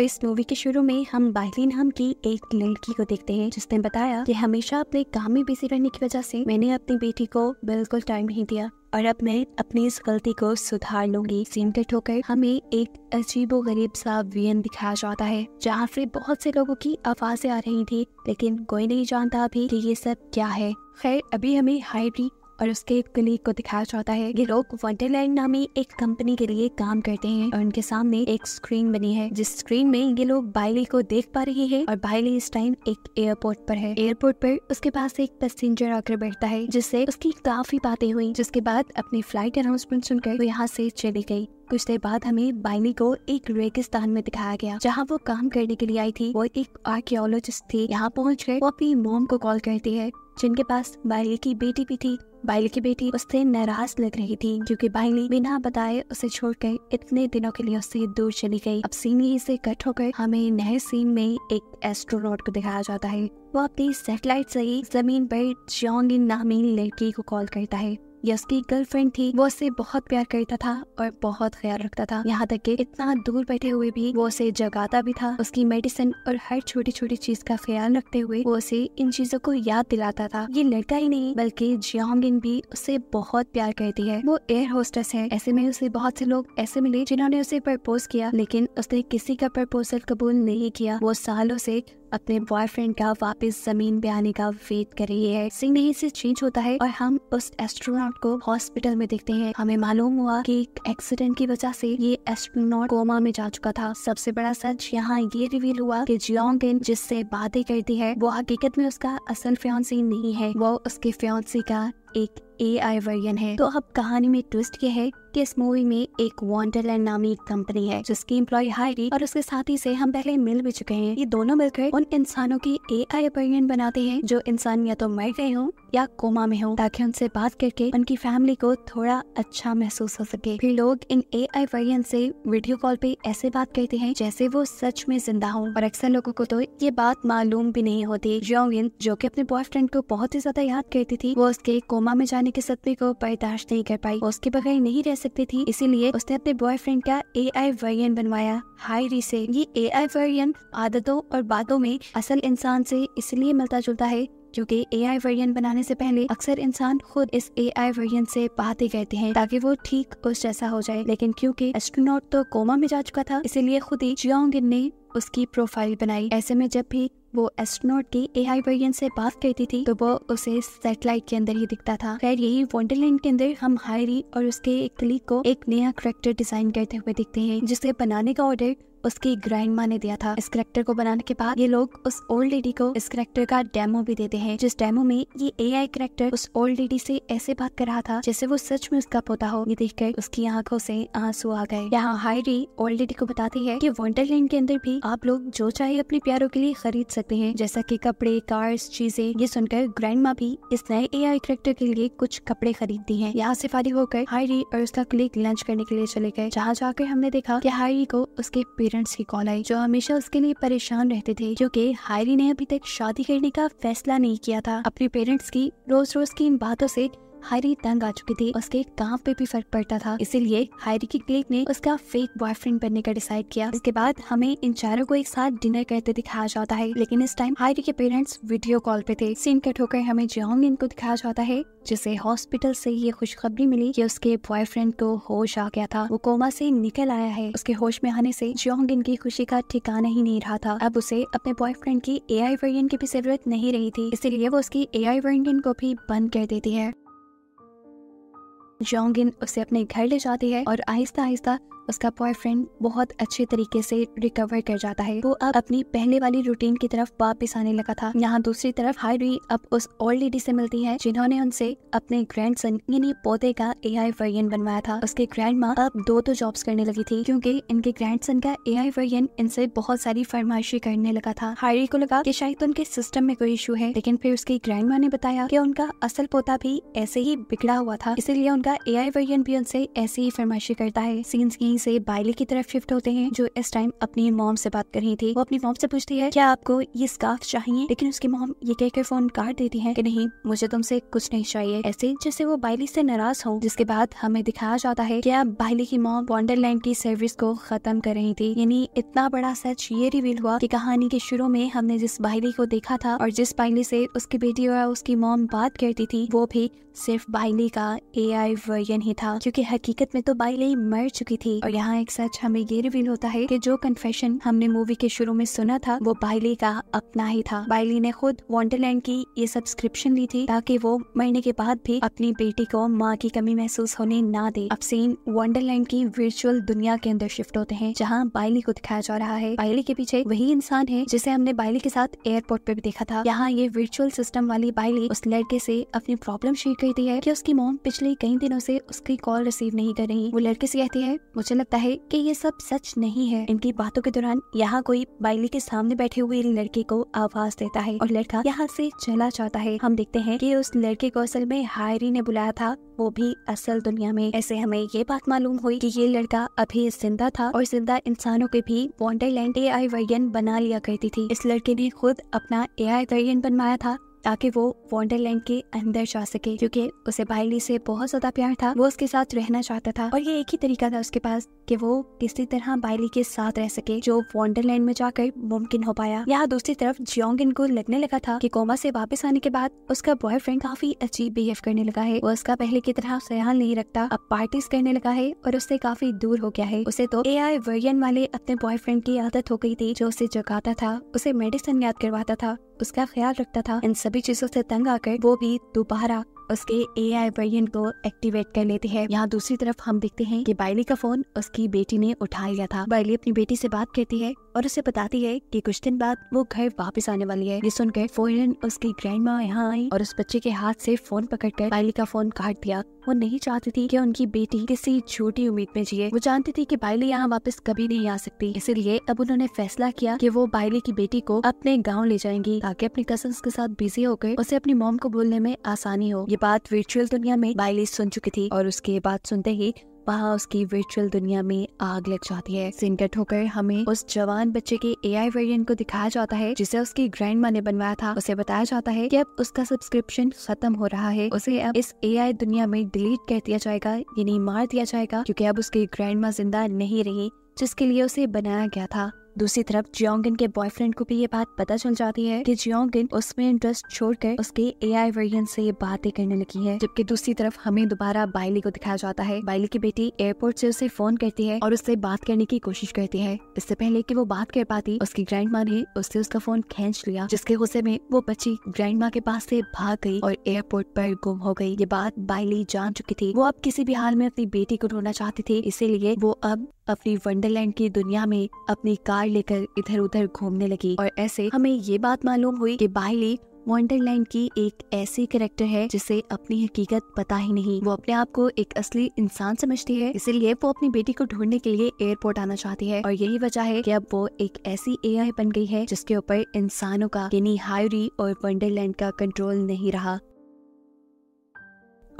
तो इस मूवी के शुरू में हम बाहली नाम की एक लड़की को देखते हैं जिसने बताया कि हमेशा अपने काम में बिजी रहने की वजह से मैंने अपनी बेटी को बिल्कुल टाइम नहीं दिया और अब मैं अपनी इस गलती को सुधार लूंगी सीन होकर हमें एक अजीबो गरीब सा वियन दिखाया जाता है जहाँ फिर बहुत से लोगों की आवाजें आ रही थी लेकिन कोई नहीं जानता अभी कि ये सब क्या है खैर अभी हमें हाइब्रिड और उसके एक कलीग को दिखाया जाता है ये लोग वंडरलैंड नामी एक कंपनी के लिए काम करते हैं और उनके सामने एक स्क्रीन बनी है जिस स्क्रीन में ये लोग बाइली को देख पा रहे हैं और बाइली इस टाइम एक एयरपोर्ट पर है एयरपोर्ट पर उसके पास एक पैसेंजर आकर बैठता है जिससे उसकी काफी बातें हुई जिसके बाद अपनी फ्लाइट अनाउंसमेंट सुनकर वो यहाँ से चली गई कुछ देर बाद हमें बाइनी को एक रेगिस्तान में दिखाया गया जहाँ वो काम करने के लिए आई थी वो एक आर्कियोलॉजिस्ट थी यहाँ पहुँच वो अपनी मोम को कॉल करती है जिनके पास बाइली की बेटी भी थी बाइल की बेटी उससे नाराज लग रही थी क्योंकि बाइली बिना बताए उसे छोड़कर इतने दिनों के लिए उससे दूर चली गई अब सीन ही से कट होकर हमें नए सीन में एक एस्ट्रोनॉट को दिखाया जाता है वो अपनी सेटेलाइट से ही जमीन पर इन नामी लड़की को कॉल करता है या उसकी गर्लफ्रेंड थी वो उसे बहुत प्यार करता था और बहुत ख्याल रखता था यहाँ तक कि इतना दूर बैठे हुए भी वो उसे जगाता भी था उसकी मेडिसिन और हर छोटी छोटी चीज का ख्याल रखते हुए वो उसे इन चीजों को याद दिलाता था ये लड़का ही नहीं बल्कि जियांग भी उसे बहुत प्यार करती है वो एयर होस्टेस है ऐसे में उसे बहुत से लोग ऐसे मिले जिन्होंने उसे प्रपोज किया लेकिन उसने किसी का प्रपोजल कबूल नहीं किया वो सालों से अपने बॉयफ्रेंड का वापस जमीन पे आने का वेट कर रही है सिंह नहीं से चेंज होता है और हम उस एस्ट्रोनॉट को हॉस्पिटल में देखते हैं हमें मालूम हुआ कि एक एक्सीडेंट की वजह से ये एस्ट्रोनॉट कोमा में जा चुका था सबसे बड़ा सच यहाँ ये रिवील हुआ की जियोंग जिससे बातें करती है वो हकीकत में उसका असल फ्योन्सी नहीं है वो उसके फ्योन्सी का एक ए आई वर्जन है तो अब कहानी में ट्विस्ट यह है कि इस मूवी में एक वॉन्डरलैंड नामी कंपनी है जिसकी एम्प्लॉय हायरी और उसके साथी से हम पहले मिल भी चुके हैं ये दोनों मिलकर उन इंसानों की ए आई वर्जन बनाते हैं जो इंसान या तो मर गए हों या कोमा में हो ताकि उनसे बात करके उनकी फैमिली को थोड़ा अच्छा महसूस हो सके फिर लोग इन ए आई वर्जन से वीडियो कॉल पे ऐसे बात करते हैं जैसे वो सच में जिंदा हो और अक्सर लोगों को तो ये बात मालूम भी नहीं होती जो की अपने बॉयफ्रेंड को बहुत ही ज्यादा याद करती थी वो उसके कोमा में जाने होने के सदमे को बर्दाश्त नहीं कर पाई उसके बगैर नहीं रह सकती थी इसीलिए उसने अपने बॉयफ्रेंड का ए आई वर्यन बनवाया हायरी से ये ए आई वर्यन आदतों और बातों में असल इंसान से इसलिए मिलता जुलता है क्योंकि ए आई वर्यन बनाने से पहले अक्सर इंसान खुद इस ए आई वर्यन से बातें कहते हैं ताकि वो ठीक उस जैसा हो जाए लेकिन क्योंकि एस्ट्रोनॉट तो कोमा में जा चुका था इसीलिए खुद ही जियोंग ने उसकी प्रोफाइल बनाई ऐसे में जब भी वो एस्ट्रोनॉट की एआई वर्जन से बात करती थी तो वो उसे सैटेलाइट के अंदर ही दिखता था खैर यही वंडरलैंड के अंदर हम हायरी और उसके एक कलीग को एक नया करेक्टर डिजाइन करते हुए दिखते हैं जिसे बनाने का ऑर्डर उसकी ग्रैंड माँ ने दिया था इस करेक्टर को बनाने के बाद ये लोग उस ओल्ड लेडी को इस करेक्टर का डेमो भी देते हैं जिस डेमो में ये ए आई करेक्टर उस ओल्ड लेडी से ऐसे बात कर रहा था जैसे वो सच में उसका पोता हो ये देख कर उसकी आंखों से आंसू आ गए यहाँ हायरी ओल्ड लेडी को बताती है की वंडरलैंड के अंदर भी आप लोग जो चाहे अपने प्यारों के लिए खरीद सकते हैं जैसा की कपड़े कार्स चीजें ये सुनकर ग्रैंड भी इस नए ए आई करेक्टर के लिए कुछ कपड़े खरीदती है यहाँ से फारी होकर हायरी और उसका क्लिक लंच करने के लिए चले गए जहाँ जाकर हमने देखा की हायरी को उसके पेरेंट्स की कॉल आई जो हमेशा उसके लिए परेशान रहते थे क्योंकि हायरी ने अभी तक शादी करने का फैसला नहीं किया था अपने पेरेंट्स की रोज रोज की इन बातों से हायरी तंग आ चुकी थी उसके काम पे भी फर्क पड़ता था इसीलिए हायरी की क्लिक ने उसका फेक बॉयफ्रेंड बनने का डिसाइड किया इसके बाद हमें इन चारों को एक साथ डिनर करते दिखाया जाता है लेकिन इस टाइम हायरी के पेरेंट्स वीडियो कॉल पे थे सीन कट होकर हमें जियांग इनको दिखाया जाता है जिसे हॉस्पिटल से ये खुशखबरी मिली कि उसके बॉयफ्रेंड को होश आ गया था वो कोमा से निकल आया है उसके होश में आने से जियांग इनकी खुशी का ठिकाना ही नहीं रहा था अब उसे अपने बॉयफ्रेंड की एआई वर्जन की भी जरूरत नहीं रही थी इसीलिए वो उसकी एआई वर्जन को भी बंद कर देती है जोंगिन उसे अपने घर ले जाती है और आहिस्ता आहिस्ता उसका बॉयफ्रेंड बहुत अच्छे तरीके से रिकवर कर जाता है वो अब अपनी पहले वाली रूटीन की तरफ वापिस आने लगा था यहाँ दूसरी तरफ हायरी अब उस ओल्ड लेडी से मिलती है जिन्होंने उनसे अपने ग्रैंड सन यानी पौधे का ए आई वर्यन बनवाया था उसके ग्रैंड माँ अब दो तो जॉब्स करने लगी थी क्योंकि इनके ग्रैंड सन का ए आई वर्यन इनसे बहुत सारी फरमाइशी करने लगा था हायरी को लगा की शायद उनके सिस्टम में कोई इशू है लेकिन फिर उसकी ग्रैंड माँ ने बताया की उनका असल पोता भी ऐसे ही बिगड़ा हुआ था इसीलिए उनका ए आई वर्यन भी उनसे ऐसे ही फरमाइशी करता है सीन्स यही से बाइली की तरफ शिफ्ट होते हैं जो इस टाइम अपनी मॉम से बात कर रही थी वो अपनी मॉम से पूछती है क्या आपको ये स्कार्फ चाहिए लेकिन उसकी मॉम ये कहकर फोन काट देती है की नहीं मुझे तुमसे कुछ नहीं चाहिए ऐसे जैसे वो बाइली से नाराज हो जिसके बाद हमें दिखाया जाता है क्या अब बाइली की मॉम वॉन्डरलैंड की सर्विस को खत्म कर रही थी यानी इतना बड़ा सच ये रिवील हुआ की कहानी के शुरू में हमने जिस बाइली को देखा था और जिस बाइली से उसकी बेटी और उसकी मॉम बात करती थी वो भी सिर्फ बाइली का एआई वर्जन ही था क्योंकि हकीकत में तो बाइली मर चुकी थी थी और यहाँ एक सच हमें ये रिवील होता है कि जो कन्फेशन हमने मूवी के शुरू में सुना था वो बाइली का अपना ही था बाइली ने खुद वॉन्डरलैंड की ये सब्सक्रिप्शन ली थी ताकि वो मरने के बाद भी अपनी बेटी को माँ की कमी महसूस होने ना दे अब सीन वंडरलैंड की वर्चुअल दुनिया के अंदर शिफ्ट होते हैं जहाँ बाइली को दिखाया जा रहा है बाइली के पीछे वही इंसान है जिसे हमने बाइली के साथ एयरपोर्ट पे भी देखा था यहाँ ये वर्चुअल सिस्टम वाली बाइली उस लड़के से अपनी प्रॉब्लम शेयर करती है कि उसकी मोम पिछले कई दिनों से उसकी कॉल रिसीव नहीं कर रही वो लड़के से कहती है मुझे मुझे लगता है कि ये सब सच नहीं है इनकी बातों के दौरान यहाँ कोई बाइली के सामने बैठे हुए लड़के को आवाज देता है और लड़का यहाँ से चला जाता है हम देखते हैं कि उस लड़के को असल में हायरी ने बुलाया था वो भी असल दुनिया में ऐसे हमें ये बात मालूम हुई कि ये लड़का अभी जिंदा था और जिंदा इंसानों के भी लैंड ए आई वर्जन बना लिया करती थी इस लड़के ने खुद अपना ए आई वर्जन बनवाया था ताकि वो वॉन्डरलैंड के अंदर जा सके क्योंकि उसे बाइली से बहुत ज्यादा प्यार था वो उसके साथ रहना चाहता था और ये एक ही तरीका था उसके पास कि वो किसी तरह बाइली के साथ रह सके जो वॉन्डरलैंड में जाकर मुमकिन हो पाया यहाँ दूसरी तरफ जियोंगिन को लगने लगा था कि कोमा से वापस आने के बाद उसका बॉयफ्रेंड काफी अजीब बिहेव करने लगा है वो उसका पहले की तरह सयाल नहीं रखता अब पार्टीज करने लगा है और उससे काफी दूर हो गया है उसे तो ए आई वाले अपने बॉयफ्रेंड की आदत हो गई थी जो उसे जगाता था उसे मेडिसिन याद करवाता था उसका ख्याल रखता था इन सभी चीजों से तंग आकर वो भी दोबारा उसके ए आई वेरियंट को एक्टिवेट कर लेते हैं यहाँ दूसरी तरफ हम देखते हैं कि बाइली का फोन उसकी बेटी ने उठा लिया था बाइली अपनी बेटी से बात करती है और उसे बताती है कि कुछ दिन बाद वो घर वापस आने वाली है ये सुनकर फोरन उसकी ग्रैंड माँ यहाँ आई और उस बच्चे के हाथ से फोन पकड़कर बाइली का फोन काट दिया वो नहीं चाहती थी कि उनकी बेटी किसी छोटी उम्मीद में जिए वो जानती थी कि बाइली यहाँ वापस कभी नहीं आ सकती इसीलिए अब उन्होंने फैसला किया कि वो बाइली की बेटी को अपने गाँव ले जाएंगी ताकि अपने कजन के साथ बिजी होकर उसे अपनी मोम को बोलने में आसानी हो ये बाद वर्चुअल दुनिया में बाइलिस सुन चुकी थी और उसके बाद सुनते ही वहाँ उसकी वर्चुअल दुनिया में आग लग जाती है सिंकट होकर हमें उस जवान बच्चे के एआई वेरिएंट को दिखाया जाता है जिसे उसकी ग्रैंड माँ ने बनवाया था उसे बताया जाता है कि अब उसका सब्सक्रिप्शन खत्म हो रहा है उसे अब इस एआई दुनिया में डिलीट कर दिया जाएगा यानी मार दिया जाएगा क्योंकि अब उसकी ग्रैंड माँ जिंदा नहीं रही जिसके लिए उसे बनाया गया था दूसरी तरफ जियोंगिन के बॉयफ्रेंड को भी ये बात पता चल जाती है कि जियोंगिन उसमें इंटरेस्ट छोड़कर उसके एआई वर्जन से ये बातें करने लगी है जबकि दूसरी तरफ हमें दोबारा बाइली को दिखाया जाता है बाइली की बेटी एयरपोर्ट से उसे फोन करती है और उससे बात करने की कोशिश करती है इससे पहले की वो बात कर पाती उसकी ग्रैंड माँ ने उससे उसका फोन खींच लिया जिसके गुस्से में वो बच्ची ग्रैंड माँ के पास से भाग गई और एयरपोर्ट पर गुम हो गई ये बात बाइली जान चुकी थी वो अब किसी भी हाल में अपनी बेटी को ढूंढना चाहती थी इसीलिए वो अब अपनी वंडरलैंड की दुनिया में अपनी कार लेकर इधर उधर घूमने लगी और ऐसे हमें ये बात मालूम हुई कि बाइली वंडरलैंड की एक ऐसी करेक्टर है जिसे अपनी हकीकत पता ही नहीं वो अपने आप को एक असली इंसान समझती है इसीलिए वो अपनी बेटी को ढूंढने के लिए एयरपोर्ट आना चाहती है और यही वजह है कि अब वो एक ऐसी एआई बन गई है जिसके ऊपर इंसानों का यानी हायरी और वंडरलैंड का कंट्रोल नहीं रहा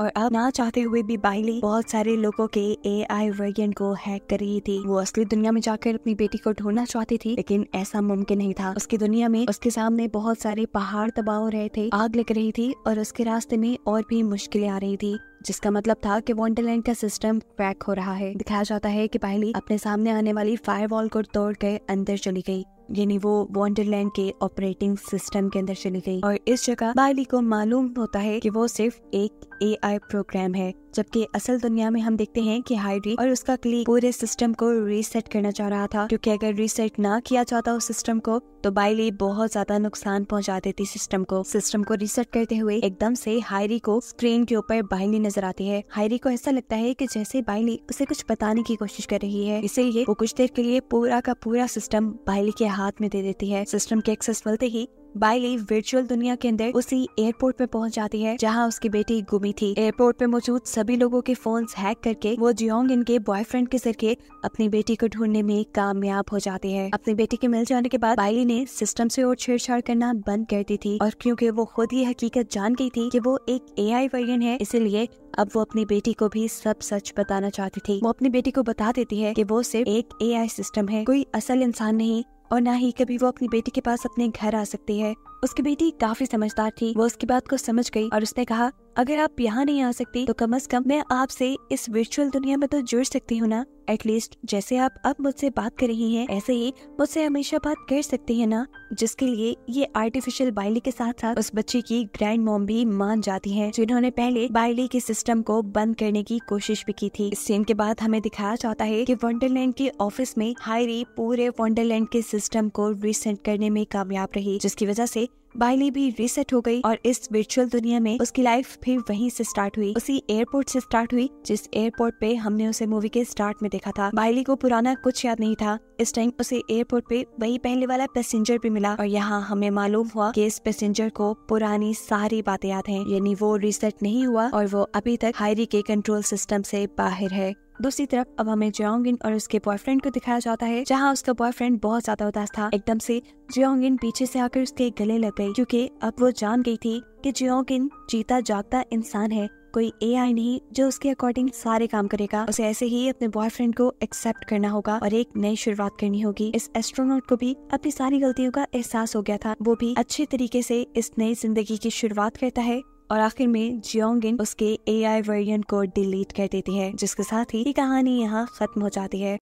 और अब ना चाहते हुए भी बाइली बहुत सारे लोगों के ए आई वर्जन को हैक कर रही थी वो असली दुनिया में जाकर अपनी बेटी को ढूंढना चाहती थी लेकिन ऐसा मुमकिन नहीं था उसकी दुनिया में उसके सामने बहुत सारे पहाड़ तबाह रहे थे आग लग रही थी और उसके रास्ते में और भी मुश्किलें आ रही थी जिसका मतलब था कि वॉन्डरलैंड का सिस्टम क्रैक हो रहा है दिखाया जाता है कि पहली अपने सामने आने वाली फायरवॉल को तोड़ कर अंदर चली गई यानी वो वॉन्डरलैंड के ऑपरेटिंग सिस्टम के अंदर चली गई और इस जगह बाइली को मालूम होता है कि वो सिर्फ एक आई प्रोग्राम है जबकि असल दुनिया में हम देखते हैं कि हाइड्री और उसका क्लिक पूरे सिस्टम को रीसेट करना चाह रहा था क्योंकि अगर रीसेट ना किया जाता उस सिस्टम को तो बाइली बहुत ज्यादा नुकसान पहुंचा देती सिस्टम को सिस्टम को रीसेट करते हुए एकदम से हायरी को स्क्रीन के ऊपर बाइली नजर आती है हायरी को ऐसा लगता है की जैसे बाइली उसे कुछ बताने की कोशिश कर रही है इसीलिए वो कुछ देर के लिए पूरा का पूरा सिस्टम बाइली के हाथ में दे देती है सिस्टम के एक्सेस मिलते ही लीव वर्चुअल दुनिया के अंदर उसी एयरपोर्ट पे पहुंच जाती है जहां उसकी बेटी गुमी थी एयरपोर्ट पे मौजूद सभी लोगों के फोन हैक करके वो जियोंग इनके बॉयफ्रेंड के जरिए अपनी बेटी को ढूंढने में कामयाब हो जाती है अपनी बेटी के मिल जाने के बाद बाइली ने सिस्टम से और छेड़छाड़ करना बंद कर दी थी और क्योंकि वो खुद ये हकीकत जान गई थी कि वो एक एआई वर्जन है इसीलिए अब वो अपनी बेटी को भी सब सच बताना चाहती थी वो अपनी बेटी को बता देती है कि वो सिर्फ एक एआई सिस्टम है कोई असल इंसान नहीं और ना ही कभी वो अपनी बेटी के पास अपने घर आ सकती है उसकी बेटी काफी समझदार थी वो उसकी बात को समझ गई और उसने कहा अगर आप यहाँ नहीं आ सकती तो कम अज कम मैं आपसे इस वर्चुअल दुनिया में तो जुड़ सकती हूँ ना एटलीस्ट जैसे आप अब मुझसे बात कर रही हैं ऐसे ही मुझसे हमेशा बात कर सकते हैं ना जिसके लिए ये आर्टिफिशियल बाइली के साथ साथ उस बच्चे की ग्रैंड मॉम भी मान जाती है जिन्होंने पहले बाइली के सिस्टम को बंद करने की कोशिश भी की थी इस सीन के बाद हमें दिखाया जाता है की वंडरलैंड के ऑफिस में हायरी पूरे वंडरलैंड के सिस्टम को रिसेंट करने में कामयाब रही जिसकी वजह से बाइली भी रिसेट हो गई और इस वर्चुअल दुनिया में उसकी लाइफ भी वहीं से स्टार्ट हुई उसी एयरपोर्ट से स्टार्ट हुई जिस एयरपोर्ट पे हमने उसे मूवी के स्टार्ट में देखा देखा था बाइली को पुराना कुछ याद नहीं था इस टाइम उसे एयरपोर्ट पे वही पहले वाला पैसेंजर भी मिला और यहाँ हमें मालूम हुआ कि इस पैसेंजर को पुरानी सारी बातें याद हैं यानी वो रिसेट नहीं हुआ और वो अभी तक हायरी के कंट्रोल सिस्टम से बाहर है दूसरी तरफ अब हमें जोंगिन और उसके बॉयफ्रेंड को दिखाया जाता है जहाँ उसका बॉयफ्रेंड बहुत ज्यादा उदास था एकदम से जोंगिन पीछे से आकर उसके गले लग गई क्योंकि अब वो जान गई थी कि जोंगिन जीता जागता इंसान है कोई आई नहीं जो उसके अकॉर्डिंग सारे काम करेगा उसे ऐसे ही अपने बॉयफ्रेंड को एक्सेप्ट करना होगा और एक नई शुरुआत करनी होगी इस एस्ट्रोनॉट को भी अपनी सारी गलतियों का एहसास हो गया था वो भी अच्छे तरीके से इस नई जिंदगी की शुरुआत करता है और आखिर में जियोंगिन उसके ए आई वर्जन को डिलीट कर देती है जिसके साथ ही कहानी यहाँ खत्म हो जाती है